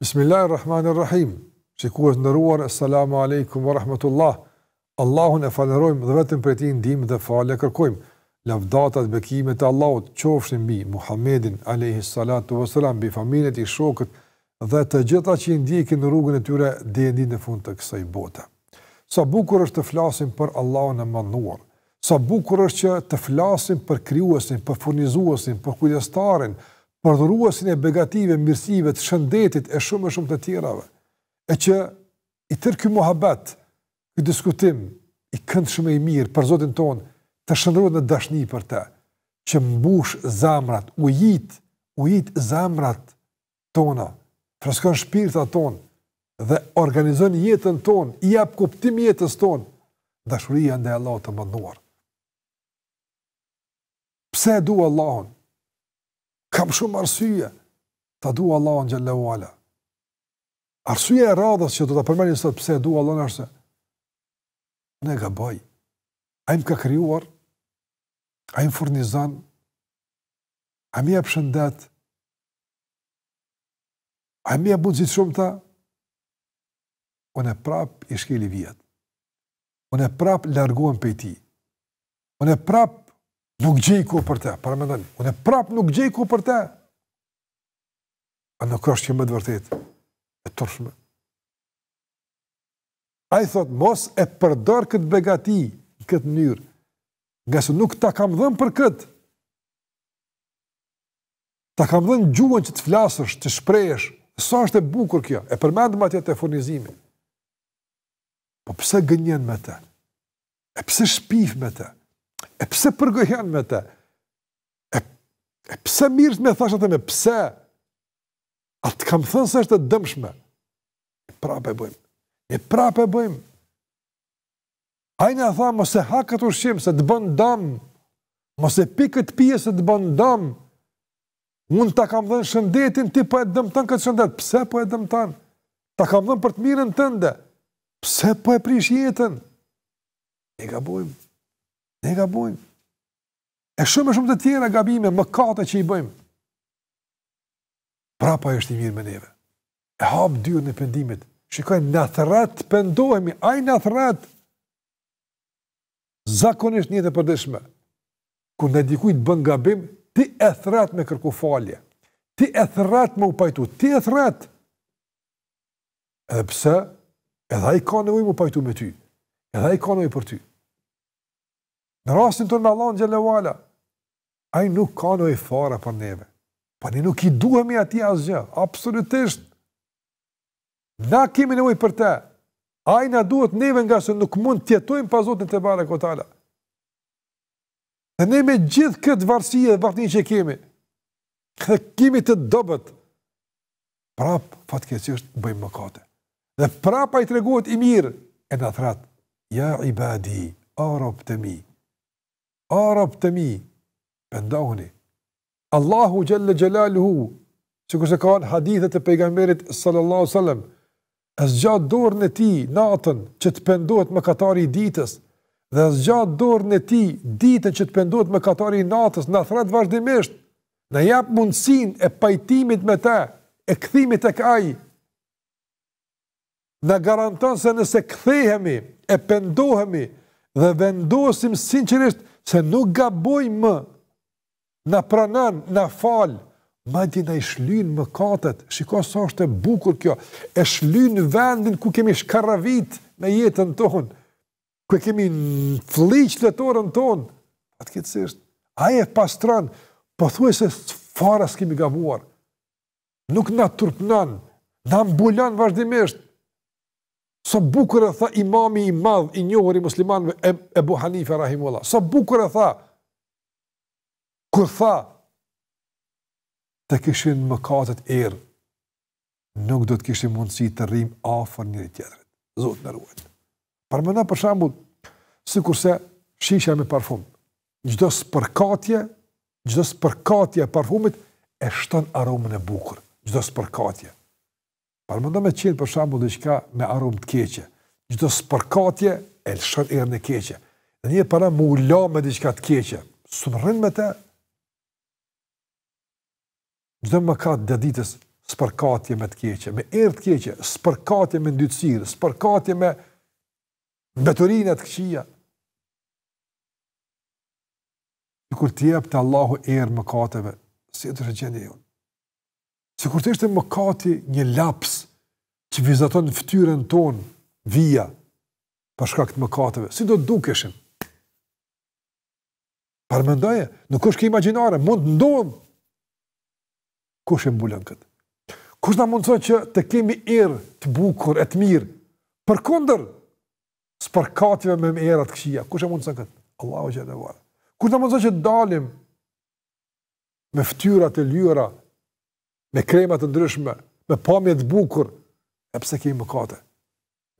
Bismillahirrahmanirrahim, rrahman, rrahim. Shikua të nëruar, wa rahmatullah, Allahun e falerojmë dhe vetëm për ti ndihmë dhe falë kërkojmë. Lavdatat, bekimet, Allahut, qofshin mbi Muhammedin, aleyhi salatu wa bi familet i shokët dhe të gjitha që i ndikin në rrugën e tyre dhe i në fund të kësaj bote. Sa bukur është të flasim për Allahun e manuar. Sa bukur është që të flasim për kryuasin, për furnizuasin, për kujdestarin, përdhuruasin e begative, mirësive, të shëndetit e shumë e shumë të tjerave, e që i tërë kjo muhabet, i diskutim, i këndë shumë e mirë për zotin ton, të shëndruat në dashni për te, që mbush zamrat, ujit, ujit zamrat tona, freskon shpirta ton, dhe organizon jetën ton, i apë kuptim jetës ton, dashurija ndë e Allah të mënduar. Pse du Allahon? kam shumë arsye ta dua Allahun xhallahu ala. Arsye e radhës që do ta përmendin sot pse dua Allahun arsye. Ne gaboj. Ai më ka krijuar. Ai më furnizon. Ai më apshëndat. Ai më bën gjithë shumë ta. Unë e prap i shkeli vjetë. Unë e prap prej ti. Unë e prap nuk gjej ku për te, para me ndonjë, unë e prap nuk gjej ku për te, a nuk është që më të vërtet, e tërshme. A i thotë, mos e përdor këtë begati, i këtë njërë, nga se nuk ta kam dhëmë për këtë, ta kam dhëmë gjuën që të flasësh, të shprejesh, sa është e bukur kjo, e përmendë ma tjetë e furnizimi, po pëse gënjen me te, e pëse shpif me te, e pse përgojën me te? E, e pse mirës me thashat e me pse? A të kam thënë se është të dëmshme? E prapë e bëjmë. E prapë e bëjmë. Ajna tha, mos e hakët ushqim, se të bënë dam. Mos e pikët pje se të bënë dam. Unë të kam dhënë shëndetin, ti po e dëmëtan këtë shëndet. Pse po e dëmëtan? Ta kam dhënë për të mirën tënde. Pse po e prish jetën? E ka bëjmë. Ne gabojmë. E shumë e shumë të tjera gabime, më kate që i bëjmë. Pra pa është i mirë me neve. E hapë dyrë në pëndimit. Shikaj, në thërat pëndohemi, Aj në thërat. Zakonisht një të përdeshme. Kër në dikujt bën gabim, ti e thërat me kërku falje. Ti e thërat me upajtu. Ti e thërat. Edhe pse, edhe a i ka nevoj me upajtu me ty. Edhe a i ka nevoj për ty. Në rastin tonë me Allahun xhelleu ala, ai nuk ka ndonjë fara për neve. Po ne nuk i duhemi atij asgjë, absolutisht. Na kemi nevojë për të. Ai na duhet neve nga se nuk mund të jetojmë pa Zotin te bare kotala. Dhe ne me gjithë këtë varësie dhe vartin që kemi, këtë kemi të dobet, prapë është bëjmë më Dhe prapë a i të i mirë, e në thratë, ja i badi, a të mi, Arab të mi, pëndahuni, Allahu Gjelle gjellalu hu, që kështë ka në hadithet e pejgamberit sallallahu sallam, është gjatë dorë në ti natën që të pëndohet më katari ditës, dhe është gjatë dorë në ti ditën që të pëndohet më katari natës, në thratë vazhdimisht, në japë mundësin e pajtimit me te, e këthimit e kaj, në garantën se nëse këthejhemi, e pëndohemi, dhe vendosim sinqerisht se nuk gaboj më, në pranan, në falë, ma di në ishlyn më katët, shiko së është e bukur kjo, e shlyn vendin ku kemi shkaravit me jetën tonë, ku kemi në fliqë letorën tonë, atë këtë sështë, aje e pastranë, po thuaj se së farës kemi gabuar, nuk në turpnanë, në ambulanë vazhdimishtë, Sa bukur e tha imami i madh i njohur i muslimanëve Ebu Hanife rahimullah. Sa bukur e tha kur tha të kishin mëkatet erë, nuk do të kishin mundësi të rrim afer njëri tjetërit. Zotë në ruajtë. Parmëna për shambull, si kurse shisha me parfum, gjdo së përkatje, gjdo së përkatje parfumit, e shtën aromën e bukur, gjdo së përkatje parë me qenë për shambu dhe me arum të keqe, Çdo spërkatje e lëshër e rënë të keqe, dhe një para më ulla me dhe të keqe, së më rënë me te, të më katë dhe ditës spërkatje me të keqe, me erë të keqe, spërkatje me ndytësirë, spërkatje me beturinë e të këqia, në kërë të të Allahu erë mëkateve, si të rëgjeni e unë. Si kur të ishte kati një laps që vizaton në ftyren ton, vija përshka këtë katëve, si do të dukeshim? Parmendoje, nuk është ke imaginare, mund të ndonë. Kush e mbulën këtë? Kush në mundëso që të kemi erë të bukur e të mirë? Për kunder, së përkatëve me më erë atë këshia, kush e mundëso këtë? Allahu që e dhe varë. Kush në mundëso që dalim me ftyrat e lyra, me krema të ndryshme, me pamje të bukur, e pse kemi mëkate?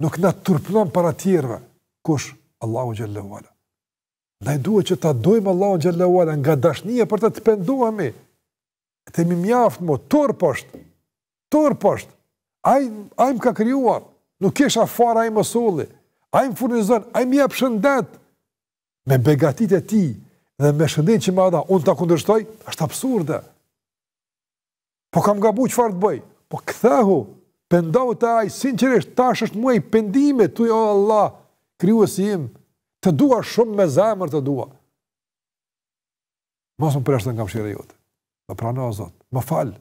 Nuk na turpëlon para tjerëve. Kush Allahu xhallahu ala. Ne duhet që ta dojmë Allahu xhallahu ala nga dashnia për të të penduami. Të më mjaft më turposht. Turposht. Ai ai më ka krijuar. Nuk kisha fara ai më solli. Ai më furnizon, ai më jep shëndet me begatitë e ti, dhe me shëndet që më unë ta kundërshtoj, është absurde. Po kam gabu që farë të bëj. Po këthehu, pëndohu të ajë, sinqeresht, tash është muaj, pëndime, tu o Allah, kryu im, të dua shumë me zemër të dua. Mos më përreshtë kam shire jote. Më prana o Zotë, më falë.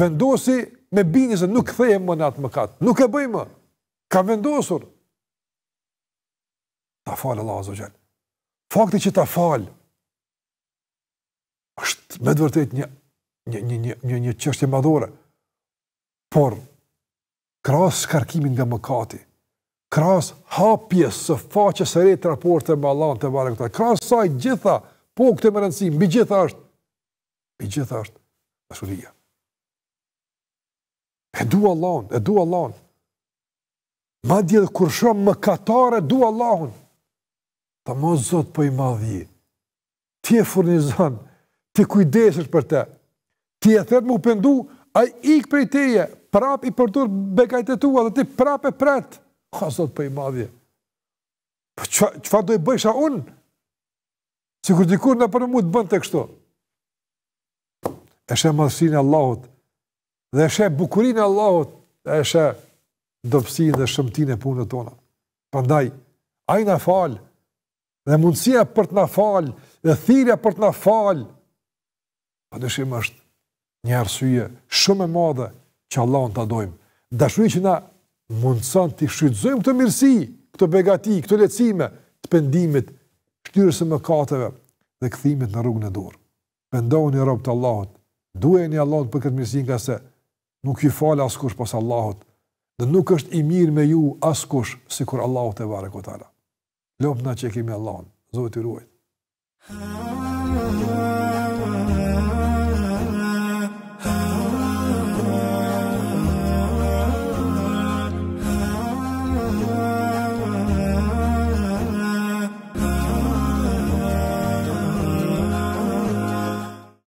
Vendosi me bini se nuk këthej më në atë më katë. Nuk e bëj më. Ka vendosur. Ta falë Allah o Zotë Fakti që ta falë, është me vërtet një një, një, një, një, një qështje madhore. Por, kras shkarkimin nga mëkati, kras hapjes së faqe së rejtë raporte të balan të balan kras saj gjitha, po këtë më rëndësim, mbi gjitha është, bi gjitha është, në E du Allahun, e du Allahun. Ma dje dhe kur shumë më katare, du Allahun. Ta mos zotë për po i madhji Ti e furnizan, ti kujdesesh për te ti e thetë më pendu, a ik prej teje, prap i përdur bekajt e tua, dhe ti prap e pret, ha, zot për po i madhje, po për fa do i bëjsha unë, si kur dikur në për më të bënd të kështu, e shë madhësin e Allahot, dhe e shë bukurin e Allahot, dhe e shë dëpsin dhe shëmtin e punët tona, përndaj, a i në falë, dhe mundësia për të në falë, dhe thirja për të në falë, pa po dëshim është një arsye shumë e madhe që Allah në të dojmë. Dashuri që na mundson të shqytëzojmë këtë mirësi, këtë begati, këtë lecime, të pendimit, shtyrës e më kateve dhe këthimit në rrugën e dorë. Pendojë një robë të Allahot, duhe një Allahot për këtë mirësi nga se nuk ju falë askush pas Allahot dhe nuk është i mirë me ju askush si kur Allahot e vare ala. Lopë nga që kemi Allahot, zotë i ruajtë.